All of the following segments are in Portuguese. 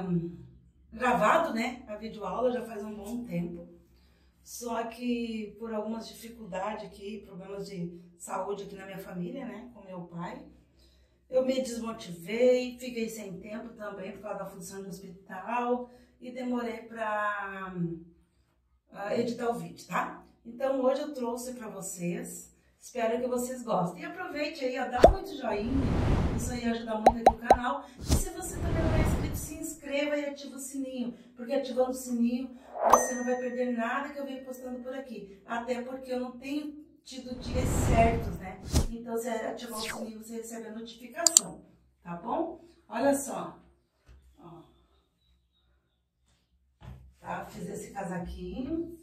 Ah, gravado, né, a videoaula já faz um bom tempo. Só que por algumas dificuldades aqui, problemas de saúde aqui na minha família, né, com meu pai, eu me desmotivei, fiquei sem tempo também por causa da função do hospital e demorei para uh, ah, editar o vídeo, tá? Então hoje eu trouxe para vocês Espero que vocês gostem. E aproveite aí, ó, dá muito joinha. Isso aí ajuda muito aqui no canal. E se você também não é inscrito, se inscreva e ativa o sininho. Porque ativando o sininho, você não vai perder nada que eu venho postando por aqui. Até porque eu não tenho tido dias certos, né? Então, se ativar o sininho, você recebe a notificação, tá bom? Olha só. Ó. Tá? Fiz esse casaquinho.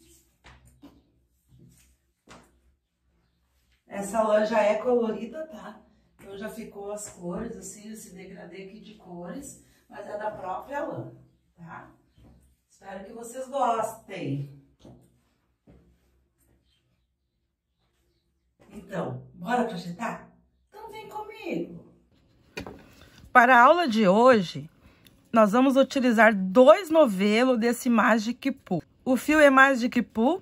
essa lã já é colorida, tá? Então já ficou as cores, assim, esse degradê aqui de cores, mas é da própria lã, tá? Espero que vocês gostem. Então, bora projetar? Então vem comigo. Para a aula de hoje, nós vamos utilizar dois novelos desse Magic Poo. O fio é Magic Poo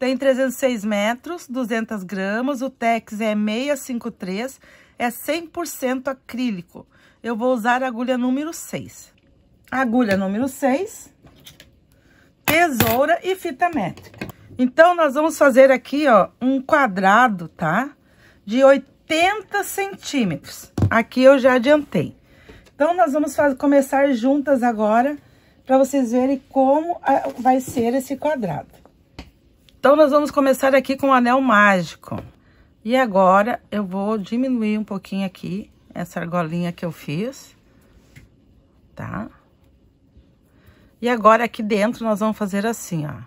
tem 306 metros, 200 gramas, o Tex é 653, é 100% acrílico. Eu vou usar a agulha número 6. Agulha número 6, tesoura e fita métrica. Então, nós vamos fazer aqui, ó, um quadrado, tá? De 80 centímetros. Aqui eu já adiantei. Então, nós vamos fazer, começar juntas agora, para vocês verem como ah, vai ser esse quadrado. Então, nós vamos começar aqui com o anel mágico. E agora, eu vou diminuir um pouquinho aqui essa argolinha que eu fiz, tá? E agora, aqui dentro, nós vamos fazer assim, ó.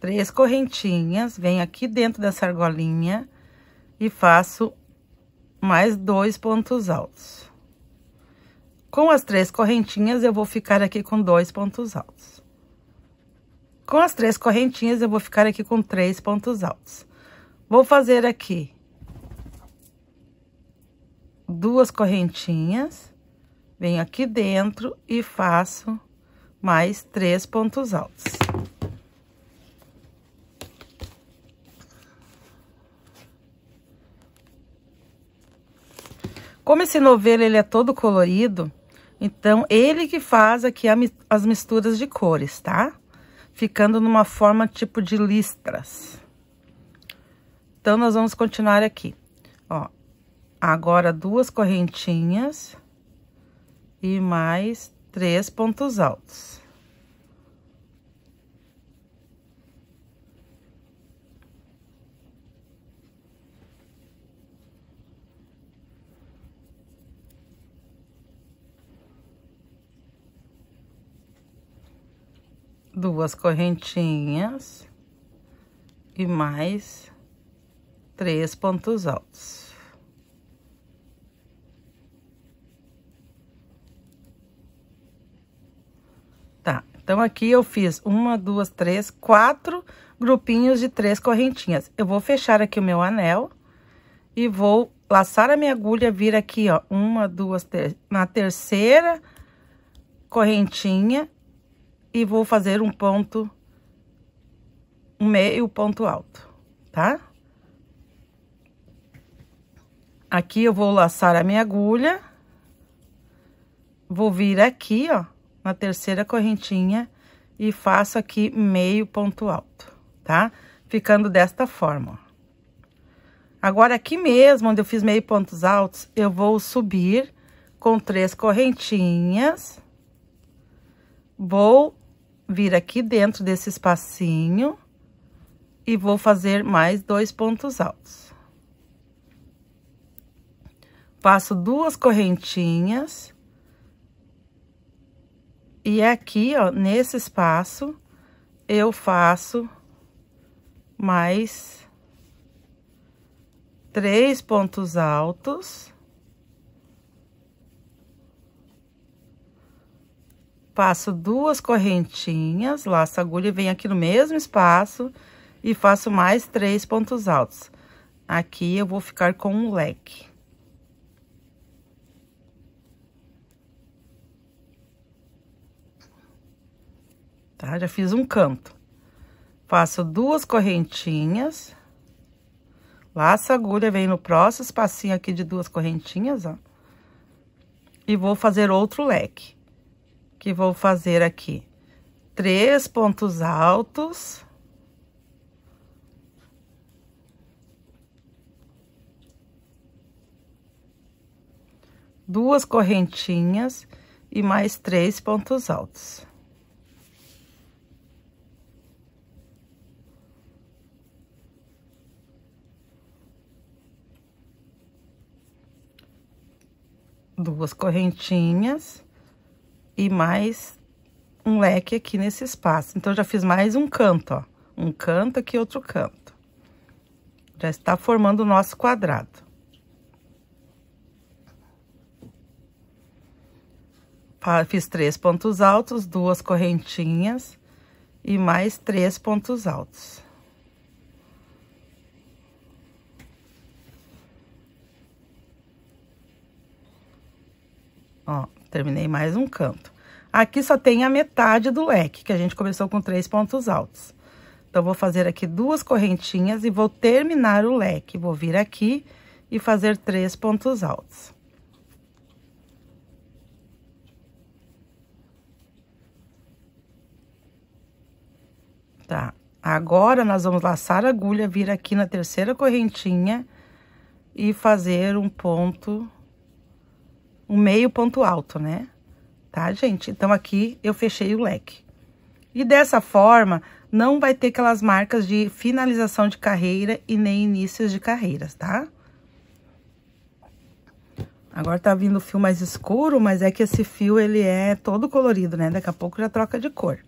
Três correntinhas, venho aqui dentro dessa argolinha e faço mais dois pontos altos. Com as três correntinhas, eu vou ficar aqui com dois pontos altos. Com as três correntinhas, eu vou ficar aqui com três pontos altos. Vou fazer aqui duas correntinhas, venho aqui dentro e faço mais três pontos altos. Como esse novelo ele é todo colorido, então ele que faz aqui as misturas de cores, tá? ficando numa forma tipo de listras. Então, nós vamos continuar aqui, ó. Agora, duas correntinhas e mais três pontos altos. duas correntinhas e mais três pontos altos. Tá, então aqui eu fiz uma, duas, três, quatro grupinhos de três correntinhas. Eu vou fechar aqui o meu anel e vou laçar a minha agulha, vir aqui, ó, uma, duas, três, na terceira correntinha e vou fazer um ponto, um meio ponto alto, tá? Aqui eu vou laçar a minha agulha, vou vir aqui, ó, na terceira correntinha e faço aqui meio ponto alto, tá? Ficando desta forma, ó. Agora, aqui mesmo, onde eu fiz meio pontos altos, eu vou subir com três correntinhas, vou vir aqui dentro desse espacinho e vou fazer mais dois pontos altos. Passo duas correntinhas. E aqui, ó, nesse espaço, eu faço mais três pontos altos. passo duas correntinhas, laço a agulha e venho aqui no mesmo espaço e faço mais três pontos altos. Aqui eu vou ficar com um leque. Tá? Já fiz um canto. Faço duas correntinhas, laço a agulha, venho no próximo espacinho aqui de duas correntinhas, ó. E vou fazer outro leque que vou fazer aqui três pontos altos. Duas correntinhas e mais três pontos altos. Duas correntinhas e mais um leque aqui nesse espaço. Então, já fiz mais um canto, ó. Um canto aqui, outro canto. Já está formando o nosso quadrado. Fiz três pontos altos, duas correntinhas e mais três pontos altos. Ó, terminei mais um canto. Aqui só tem a metade do leque, que a gente começou com três pontos altos. Então, vou fazer aqui duas correntinhas e vou terminar o leque. Vou vir aqui e fazer três pontos altos. Tá? Agora, nós vamos laçar a agulha, vir aqui na terceira correntinha e fazer um ponto um meio ponto alto, né? Tá, gente? Então, aqui eu fechei o leque. E dessa forma, não vai ter aquelas marcas de finalização de carreira e nem inícios de carreiras, tá? Agora tá vindo o fio mais escuro, mas é que esse fio, ele é todo colorido, né? Daqui a pouco já troca de cor.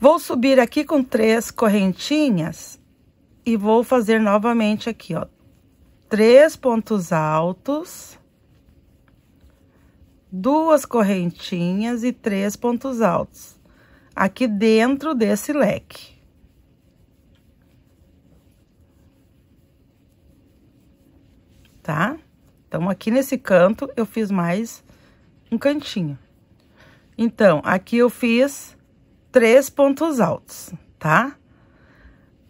Vou subir aqui com três correntinhas e vou fazer novamente aqui, ó. Três pontos altos duas correntinhas e três pontos altos aqui dentro desse leque. Tá? Então, aqui nesse canto, eu fiz mais um cantinho. Então, aqui eu fiz três pontos altos, tá?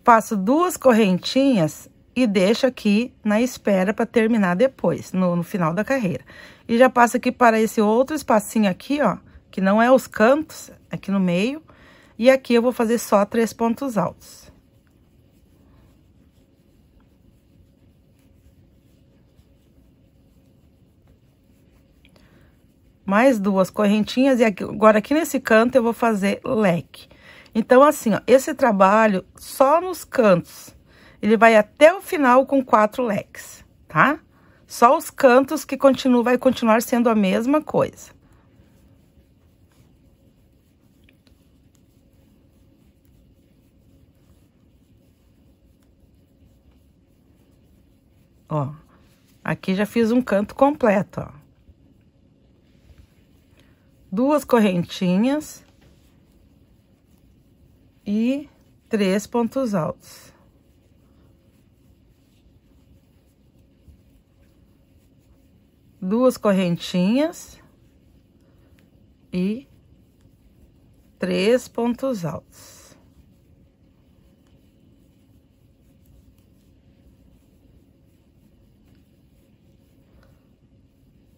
Faço duas correntinhas e deixa aqui na espera para terminar depois, no, no, final da carreira. E já passa aqui para esse outro espacinho aqui, ó, que não é os cantos, é aqui no meio. E aqui eu vou fazer só três pontos altos. Mais duas correntinhas e aqui, agora aqui nesse canto eu vou fazer leque. Então, assim, ó, esse trabalho só nos cantos ele vai até o final com quatro leques, tá? Só os cantos que continua, vai continuar sendo a mesma coisa. Ó, aqui já fiz um canto completo, ó. Duas correntinhas e três pontos altos. duas correntinhas e três pontos altos.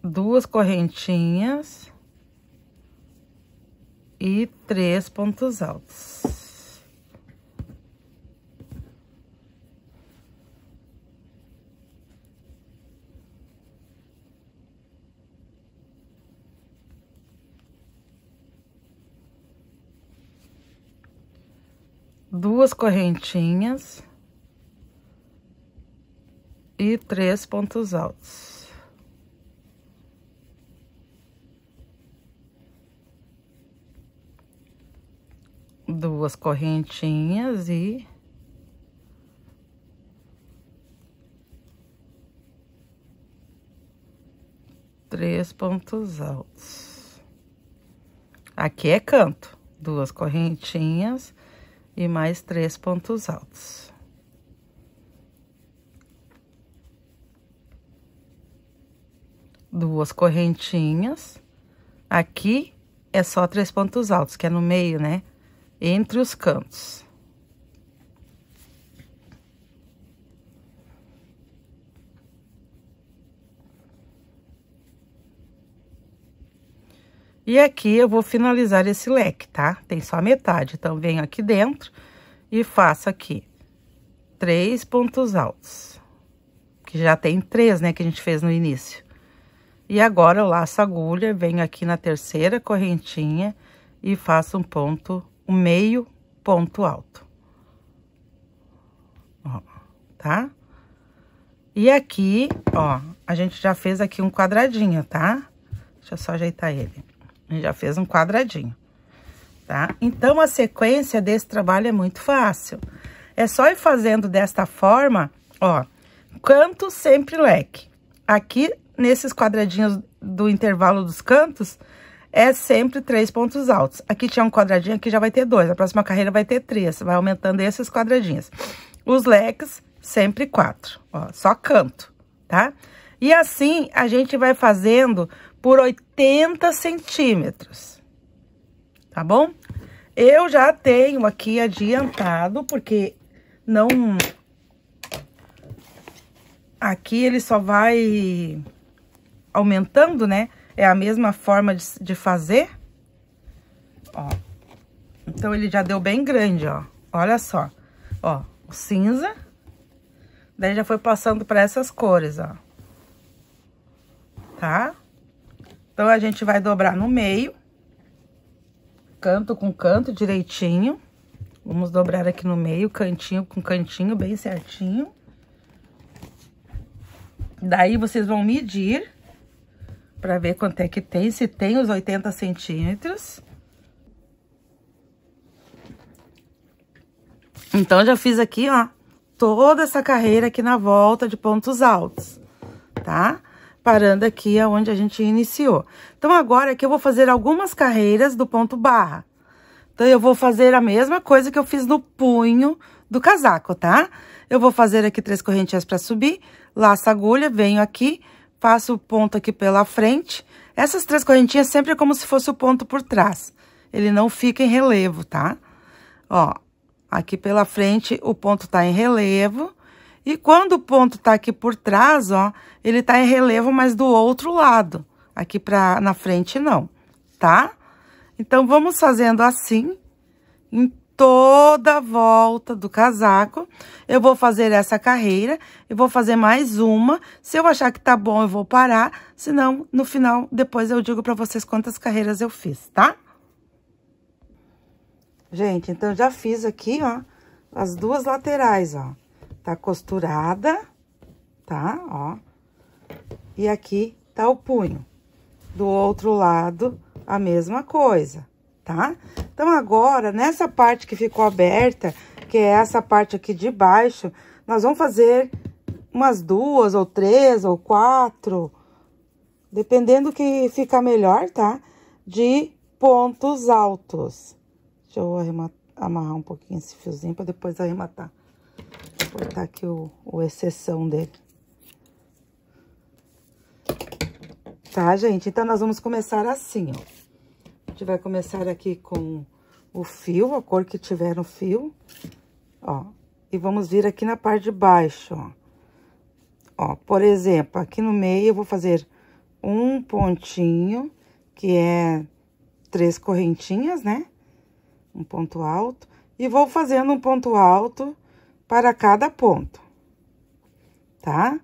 Duas correntinhas e três pontos altos. correntinhas e três pontos altos. Duas correntinhas e três pontos altos. Aqui é canto, duas correntinhas e mais três pontos altos. Duas correntinhas. Aqui é só três pontos altos, que é no meio, né? Entre os cantos. E aqui eu vou finalizar esse leque, tá? Tem só metade, então venho aqui dentro e faço aqui três pontos altos. Que já tem três, né, que a gente fez no início. E agora eu laço a agulha, venho aqui na terceira correntinha e faço um ponto, um meio ponto alto. Ó, tá? E aqui, ó, a gente já fez aqui um quadradinho, tá? Deixa eu só ajeitar ele já fez um quadradinho, tá? Então, a sequência desse trabalho é muito fácil. É só ir fazendo desta forma, ó, canto sempre leque. Aqui, nesses quadradinhos do intervalo dos cantos, é sempre três pontos altos. Aqui tinha um quadradinho, aqui já vai ter dois. A próxima carreira vai ter três, vai aumentando esses quadradinhos. Os leques, sempre quatro, ó, só canto, tá? E assim, a gente vai fazendo por 80 centímetros, tá bom? Eu já tenho aqui adiantado, porque não... Aqui ele só vai aumentando, né? É a mesma forma de, de fazer. Ó. Então, ele já deu bem grande, ó. Olha só. Ó, o cinza. Daí, já foi passando para essas cores, ó. Tá? Então, a gente vai dobrar no meio, canto com canto direitinho. Vamos dobrar aqui no meio, cantinho com cantinho, bem certinho. Daí, vocês vão medir para ver quanto é que tem, se tem os 80 centímetros. Então, já fiz aqui, ó, toda essa carreira aqui na volta de pontos altos, tá? parando aqui aonde é a gente iniciou. Então, agora que eu vou fazer algumas carreiras do ponto barra. Então, eu vou fazer a mesma coisa que eu fiz no punho do casaco, tá? Eu vou fazer aqui três correntinhas para subir, laço a agulha, venho aqui, faço o ponto aqui pela frente. Essas três correntinhas sempre é como se fosse o ponto por trás. Ele não fica em relevo, tá? Ó, aqui pela frente o ponto tá em relevo. E quando o ponto está aqui por trás, ó, ele está em relevo, mas do outro lado. Aqui pra, na frente, não, tá? Então, vamos fazendo assim, em toda a volta do casaco. Eu vou fazer essa carreira e vou fazer mais uma. Se eu achar que tá bom, eu vou parar. Senão, no final, depois eu digo para vocês quantas carreiras eu fiz, tá? Gente, então, já fiz aqui, ó, as duas laterais, ó. Tá costurada, tá? Ó. E aqui tá o punho. Do outro lado, a mesma coisa, tá? Então, agora, nessa parte que ficou aberta, que é essa parte aqui de baixo, nós vamos fazer umas duas, ou três, ou quatro, dependendo que fica melhor, tá? De pontos altos. Deixa eu arrematar, amarrar um pouquinho esse fiozinho para depois arrematar. Vou botar aqui o, o exceção dele. Tá, gente? Então, nós vamos começar assim, ó. A gente vai começar aqui com o fio, a cor que tiver no fio, ó. E vamos vir aqui na parte de baixo, ó. Ó, por exemplo, aqui no meio eu vou fazer um pontinho, que é três correntinhas, né? Um ponto alto. E vou fazendo um ponto alto para cada ponto, tá?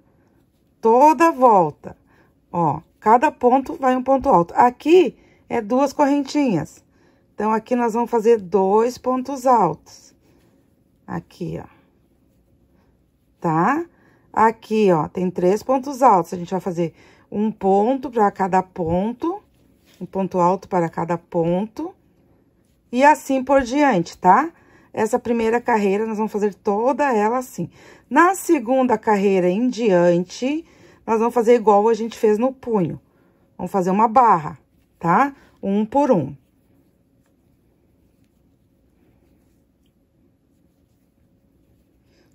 Toda volta, ó, cada ponto vai um ponto alto. Aqui é duas correntinhas, então aqui nós vamos fazer dois pontos altos. Aqui, ó, tá? Aqui, ó, tem três pontos altos, a gente vai fazer um ponto para cada ponto, um ponto alto para cada ponto, e assim por diante, tá? Tá? Essa primeira carreira, nós vamos fazer toda ela assim. Na segunda carreira em diante, nós vamos fazer igual a gente fez no punho. Vamos fazer uma barra, tá? Um por um.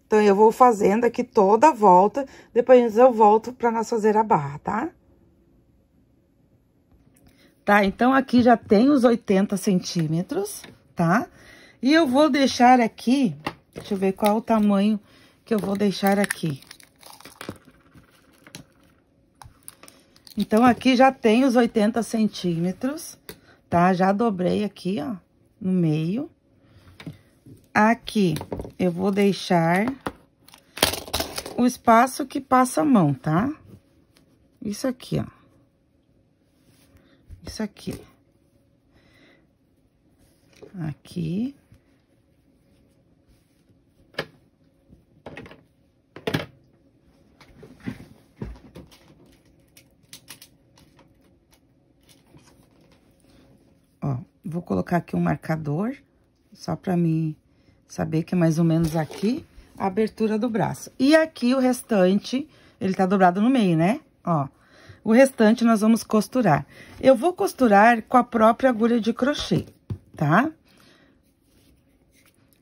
Então, eu vou fazendo aqui toda a volta, depois eu volto para nós fazer a barra, tá? Tá, então, aqui já tem os 80 centímetros, tá? Tá? E eu vou deixar aqui, deixa eu ver qual o tamanho que eu vou deixar aqui. Então, aqui já tem os 80 centímetros, tá? Já dobrei aqui, ó, no meio. Aqui eu vou deixar o espaço que passa a mão, tá? Isso aqui, ó. Isso aqui. Aqui. Vou colocar aqui um marcador, só para mim saber que é mais ou menos aqui a abertura do braço. E aqui o restante, ele tá dobrado no meio, né? Ó, o restante nós vamos costurar. Eu vou costurar com a própria agulha de crochê, tá?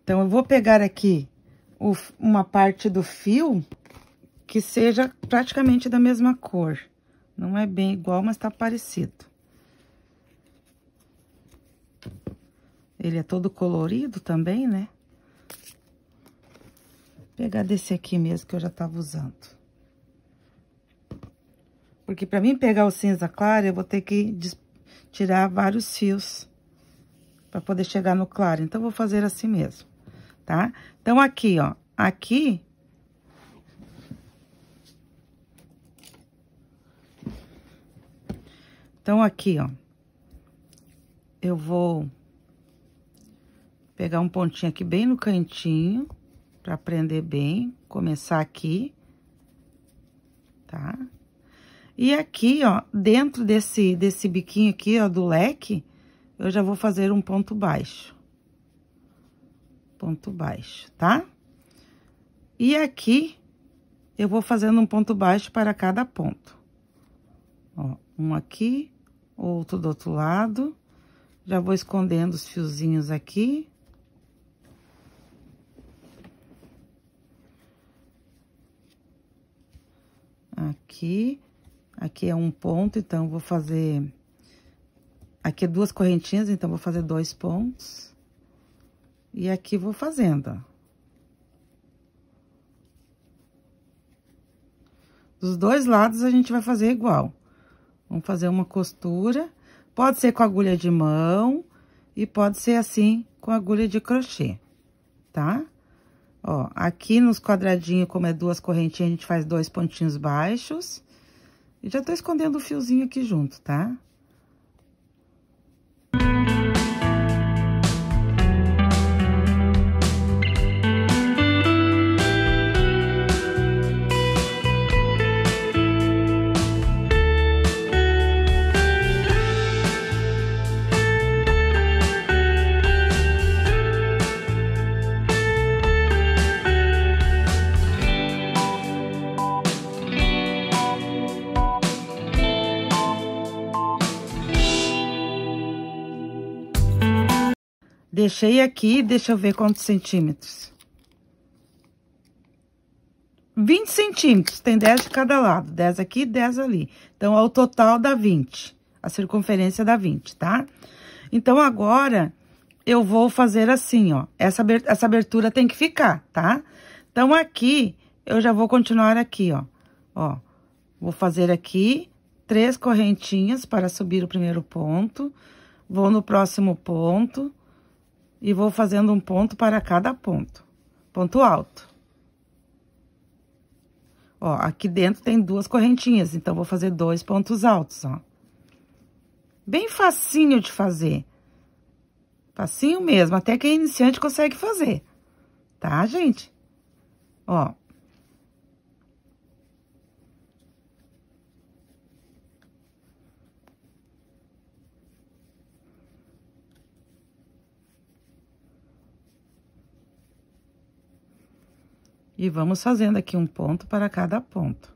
Então, eu vou pegar aqui o, uma parte do fio que seja praticamente da mesma cor. Não é bem igual, mas tá parecido. Ele é todo colorido também, né? Vou pegar desse aqui mesmo que eu já tava usando. Porque para mim pegar o cinza claro, eu vou ter que tirar vários fios para poder chegar no claro. Então, vou fazer assim mesmo, tá? Então, aqui, ó, aqui... Então, aqui, ó, eu vou Pegar um pontinho aqui bem no cantinho, pra prender bem. Começar aqui, tá? E aqui, ó, dentro desse, desse biquinho aqui, ó, do leque, eu já vou fazer um ponto baixo. Ponto baixo, tá? E aqui, eu vou fazendo um ponto baixo para cada ponto. Ó, um aqui, outro do outro lado. Já vou escondendo os fiozinhos aqui. aqui. Aqui é um ponto, então, vou fazer... Aqui é duas correntinhas, então, vou fazer dois pontos. E aqui vou fazendo, ó. Dos dois lados, a gente vai fazer igual. Vamos fazer uma costura. Pode ser com agulha de mão e pode ser assim com agulha de crochê, tá? Tá? Ó, aqui nos quadradinhos, como é duas correntinhas, a gente faz dois pontinhos baixos. E já tô escondendo o fiozinho aqui junto, tá? Fechei aqui, deixa eu ver quantos centímetros. 20 centímetros, tem 10 de cada lado, 10 aqui, 10 ali. Então, ao é total dá 20, a circunferência dá 20, tá? Então, agora, eu vou fazer assim, ó, essa, essa abertura tem que ficar, tá? Então, aqui, eu já vou continuar aqui, ó, ó, vou fazer aqui três correntinhas para subir o primeiro ponto, vou no próximo ponto e vou fazendo um ponto para cada ponto. Ponto alto. Ó, aqui dentro tem duas correntinhas, então vou fazer dois pontos altos, ó. Bem facinho de fazer. Facinho mesmo, até quem é iniciante consegue fazer. Tá, gente? Ó, E vamos fazendo aqui um ponto para cada ponto.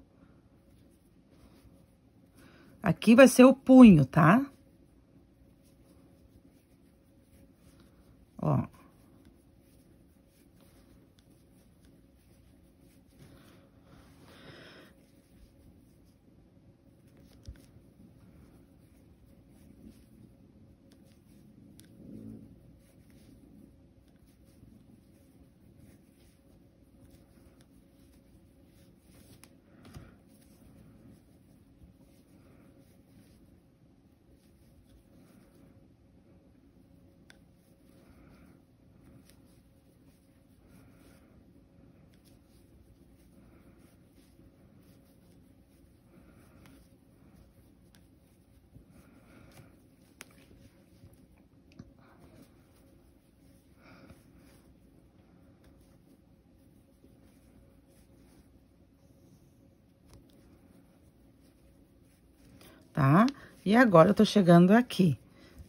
Aqui vai ser o punho, tá? Ó, tá? E agora eu tô chegando aqui.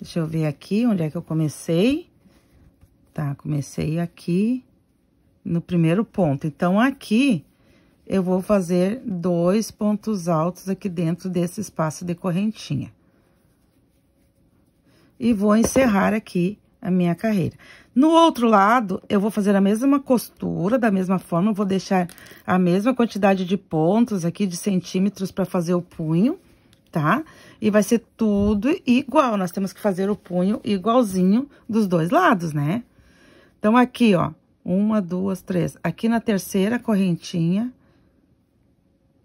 Deixa eu ver aqui onde é que eu comecei. Tá, comecei aqui no primeiro ponto. Então, aqui eu vou fazer dois pontos altos aqui dentro desse espaço de correntinha. E vou encerrar aqui a minha carreira. No outro lado, eu vou fazer a mesma costura, da mesma forma, vou deixar a mesma quantidade de pontos aqui, de centímetros, para fazer o punho tá? E vai ser tudo igual, nós temos que fazer o punho igualzinho dos dois lados, né? Então, aqui, ó, uma, duas, três. Aqui na terceira correntinha,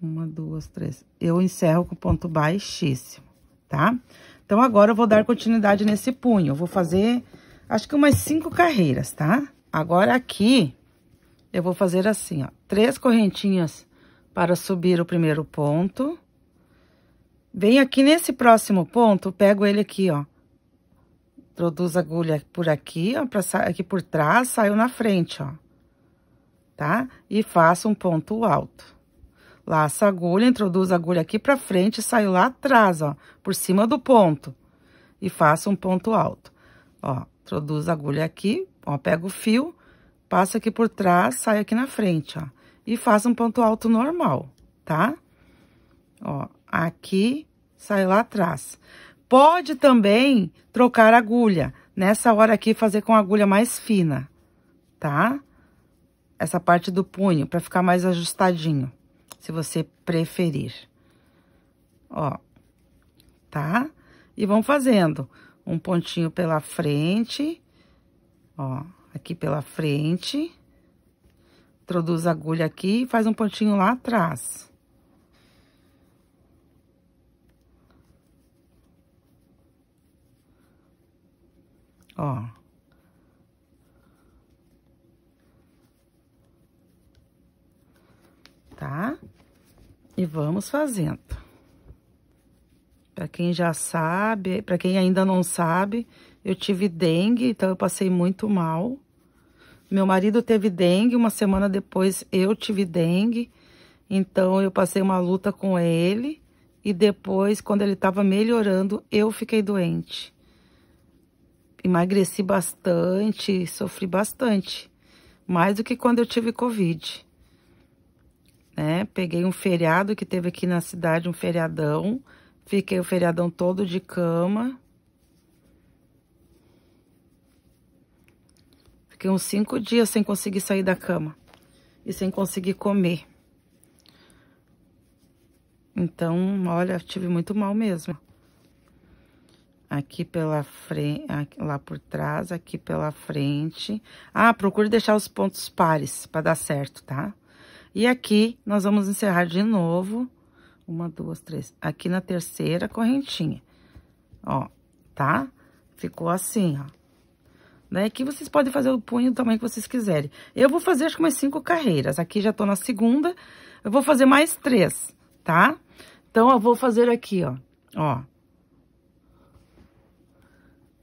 uma, duas, três. Eu encerro com ponto baixíssimo, tá? Então, agora eu vou dar continuidade nesse punho. Eu vou fazer, acho que umas cinco carreiras, tá? Agora, aqui, eu vou fazer assim, ó. Três correntinhas para subir o primeiro ponto. Venho aqui nesse próximo ponto, pego ele aqui, ó. Introduzo a agulha por aqui, ó, pra, aqui por trás, saiu na frente, ó. Tá? E faço um ponto alto. Laço a agulha, introduzo a agulha aqui pra frente, saiu lá atrás, ó, por cima do ponto. E faço um ponto alto. Ó, introduzo a agulha aqui, ó, pego o fio, passo aqui por trás, saio aqui na frente, ó. E faço um ponto alto normal, tá? Ó, aqui, sai lá atrás. Pode também trocar agulha. Nessa hora aqui, fazer com agulha mais fina, tá? Essa parte do punho, para ficar mais ajustadinho, se você preferir. Ó, tá? E vão fazendo um pontinho pela frente, ó, aqui pela frente. Introduz a agulha aqui e faz um pontinho lá atrás. ó. Tá? E vamos fazendo. Para quem já sabe, para quem ainda não sabe, eu tive dengue, então eu passei muito mal. Meu marido teve dengue, uma semana depois eu tive dengue. Então, eu passei uma luta com ele e depois, quando ele estava melhorando, eu fiquei doente emagreci bastante, sofri bastante. Mais do que quando eu tive Covid. Né? Peguei um feriado que teve aqui na cidade, um feriadão. Fiquei o feriadão todo de cama. Fiquei uns cinco dias sem conseguir sair da cama. E sem conseguir comer. Então, olha, tive muito mal mesmo aqui pela frente, lá por trás, aqui pela frente. Ah, procure deixar os pontos pares para dar certo, tá? E aqui, nós vamos encerrar de novo. Uma, duas, três. Aqui na terceira correntinha. Ó, tá? Ficou assim, ó. Daí né? aqui vocês podem fazer o punho do tamanho que vocês quiserem. Eu vou fazer acho que umas cinco carreiras. Aqui já tô na segunda. Eu vou fazer mais três, tá? Então, eu vou fazer aqui, ó. Ó,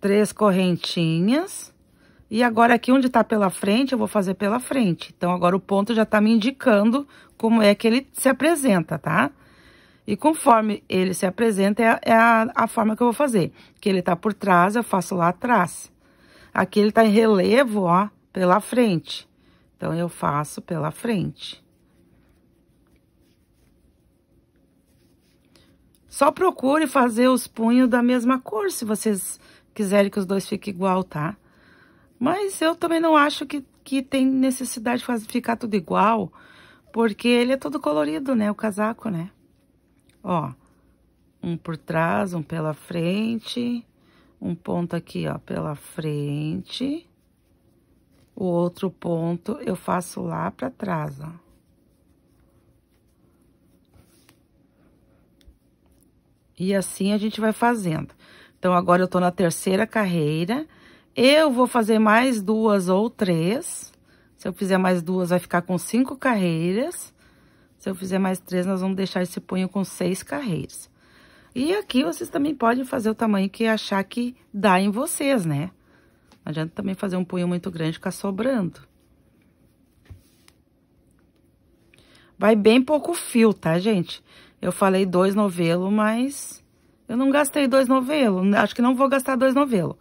três correntinhas. E agora aqui onde tá pela frente, eu vou fazer pela frente. Então, agora o ponto já tá me indicando como é que ele se apresenta, tá? E conforme ele se apresenta, é, é a, a, forma que eu vou fazer. Que ele tá por trás, eu faço lá atrás. Aqui ele tá em relevo, ó, pela frente. Então, eu faço pela frente. Só procure fazer os punhos da mesma cor, se vocês quiserem que os dois fiquem igual, tá? Mas eu também não acho que, que tem necessidade de fazer, ficar tudo igual, porque ele é todo colorido, né? O casaco, né? Ó, um por trás, um pela frente, um ponto aqui, ó, pela frente. O outro ponto eu faço lá pra trás, ó. E assim a gente vai fazendo. Então, agora eu tô na terceira carreira. Eu vou fazer mais duas ou três. Se eu fizer mais duas, vai ficar com cinco carreiras. Se eu fizer mais três, nós vamos deixar esse punho com seis carreiras. E aqui vocês também podem fazer o tamanho que achar que dá em vocês, né? Não adianta também fazer um punho muito grande e ficar sobrando. Vai bem pouco fio, tá, gente? Eu falei dois novelos, mas eu não gastei dois novelos, acho que não vou gastar dois novelos.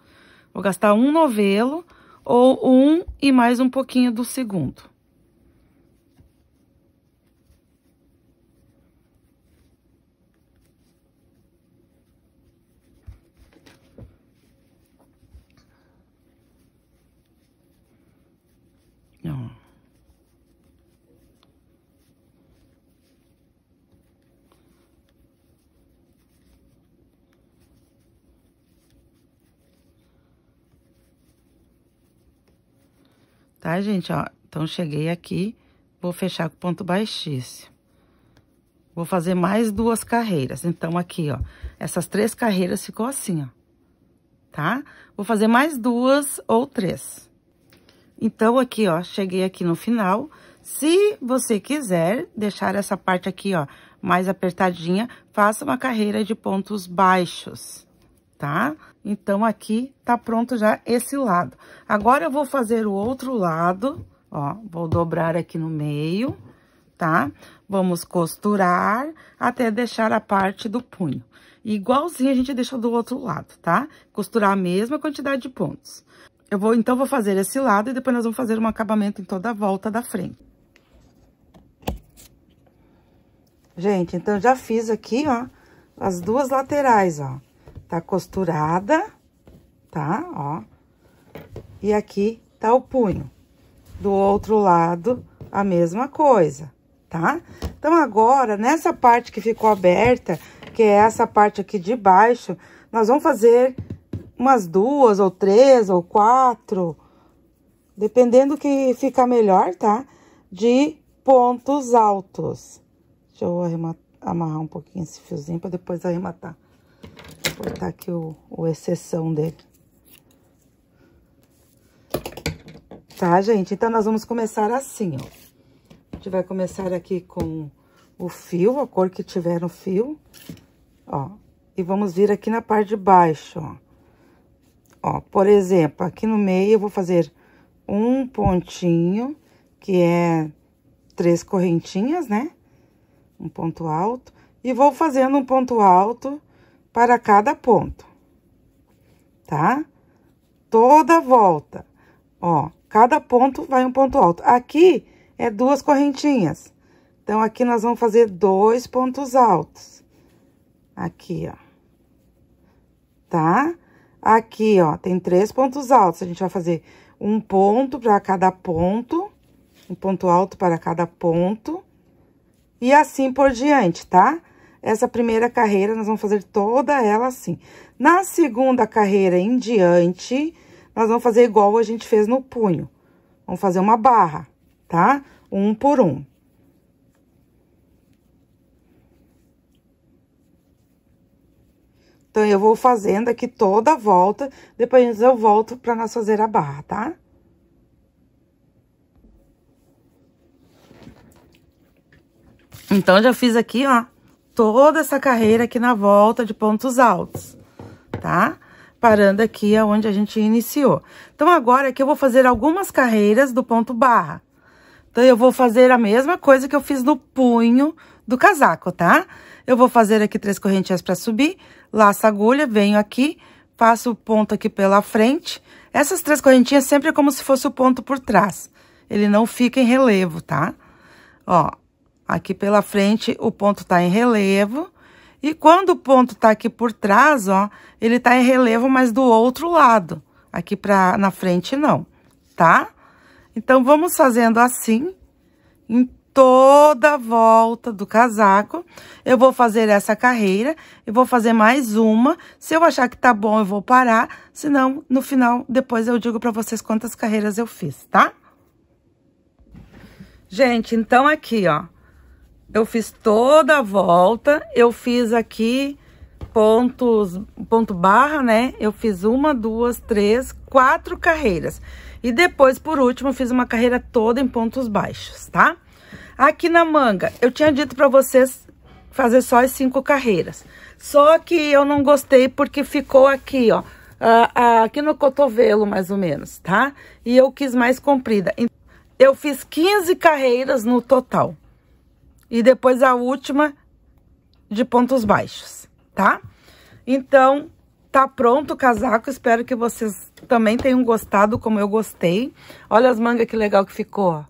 Vou gastar um novelo ou um e mais um pouquinho do segundo. Tá, gente? Ó, então, cheguei aqui, vou fechar com ponto baixíssimo. Vou fazer mais duas carreiras. Então, aqui, ó, essas três carreiras ficou assim, ó. Tá? Vou fazer mais duas ou três. Então, aqui, ó, cheguei aqui no final. Se você quiser deixar essa parte aqui, ó, mais apertadinha, faça uma carreira de pontos baixos, tá? Tá? Então, aqui tá pronto já esse lado. Agora, eu vou fazer o outro lado, ó, vou dobrar aqui no meio, tá? Vamos costurar até deixar a parte do punho. Igualzinho a gente deixa do outro lado, tá? Costurar a mesma quantidade de pontos. Eu vou, então, vou fazer esse lado e depois nós vamos fazer um acabamento em toda a volta da frente. Gente, então, já fiz aqui, ó, as duas laterais, ó. Tá costurada, tá? Ó. E aqui tá o punho. Do outro lado, a mesma coisa, tá? Então, agora, nessa parte que ficou aberta, que é essa parte aqui de baixo, nós vamos fazer umas duas, ou três, ou quatro, dependendo que fica melhor, tá? De pontos altos. Deixa eu arrematar, amarrar um pouquinho esse fiozinho para depois arrematar. Vou aqui o, o exceção dele. Tá, gente? Então, nós vamos começar assim, ó. A gente vai começar aqui com o fio, a cor que tiver no fio, ó. E vamos vir aqui na parte de baixo, ó. Ó, por exemplo, aqui no meio eu vou fazer um pontinho, que é três correntinhas, né? Um ponto alto. E vou fazendo um ponto alto para cada ponto, tá? Toda volta, ó, cada ponto vai um ponto alto. Aqui é duas correntinhas, então aqui nós vamos fazer dois pontos altos. Aqui, ó, tá? Aqui, ó, tem três pontos altos, a gente vai fazer um ponto para cada ponto, um ponto alto para cada ponto, e assim por diante, tá? Tá? Essa primeira carreira, nós vamos fazer toda ela assim. Na segunda carreira em diante, nós vamos fazer igual a gente fez no punho. Vamos fazer uma barra, tá? Um por um. Então, eu vou fazendo aqui toda a volta, depois eu volto para nós fazer a barra, tá? Então, já fiz aqui, ó, toda essa carreira aqui na volta de pontos altos, tá? Parando aqui aonde a gente iniciou. Então, agora aqui eu vou fazer algumas carreiras do ponto barra. Então, eu vou fazer a mesma coisa que eu fiz no punho do casaco, tá? Eu vou fazer aqui três correntinhas para subir, laço a agulha, venho aqui, faço o ponto aqui pela frente. Essas três correntinhas sempre é como se fosse o ponto por trás. Ele não fica em relevo, tá? Ó, Aqui pela frente, o ponto tá em relevo. E quando o ponto tá aqui por trás, ó, ele tá em relevo, mas do outro lado. Aqui pra, na frente, não, tá? Então, vamos fazendo assim, em toda a volta do casaco. Eu vou fazer essa carreira e vou fazer mais uma. Se eu achar que tá bom, eu vou parar. Senão, no final, depois eu digo pra vocês quantas carreiras eu fiz, tá? Gente, então aqui, ó, eu fiz toda a volta, eu fiz aqui pontos, ponto barra, né? Eu fiz uma, duas, três, quatro carreiras. E depois, por último, fiz uma carreira toda em pontos baixos, tá? Aqui na manga, eu tinha dito pra vocês fazer só as cinco carreiras. Só que eu não gostei porque ficou aqui, ó, aqui no cotovelo, mais ou menos, tá? E eu quis mais comprida. Então, eu fiz 15 carreiras no total e depois a última de pontos baixos, tá? Então, tá pronto o casaco, espero que vocês também tenham gostado como eu gostei. Olha as mangas que legal que ficou, ó.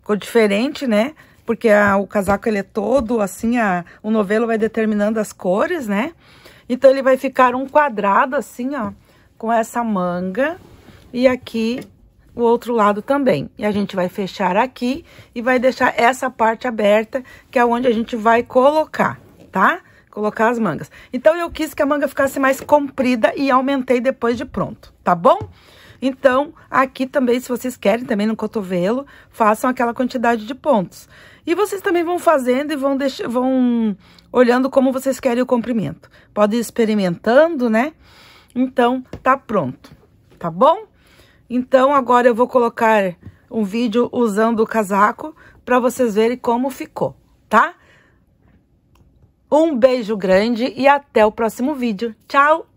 Ficou diferente, né? Porque a, o casaco, ele é todo, assim, a, o novelo vai determinando as cores, né? Então, ele vai ficar um quadrado, assim, ó, com essa manga. E aqui o outro lado também. E a gente vai fechar aqui e vai deixar essa parte aberta, que é onde a gente vai colocar, tá? Colocar as mangas. Então, eu quis que a manga ficasse mais comprida e aumentei depois de pronto, tá bom? Então, aqui também, se vocês querem, também no cotovelo, façam aquela quantidade de pontos. E vocês também vão fazendo e vão, deixar, vão olhando como vocês querem o comprimento. Pode ir experimentando, né? Então, tá pronto, tá bom? Então agora eu vou colocar um vídeo usando o casaco para vocês verem como ficou, tá? Um beijo grande e até o próximo vídeo. Tchau!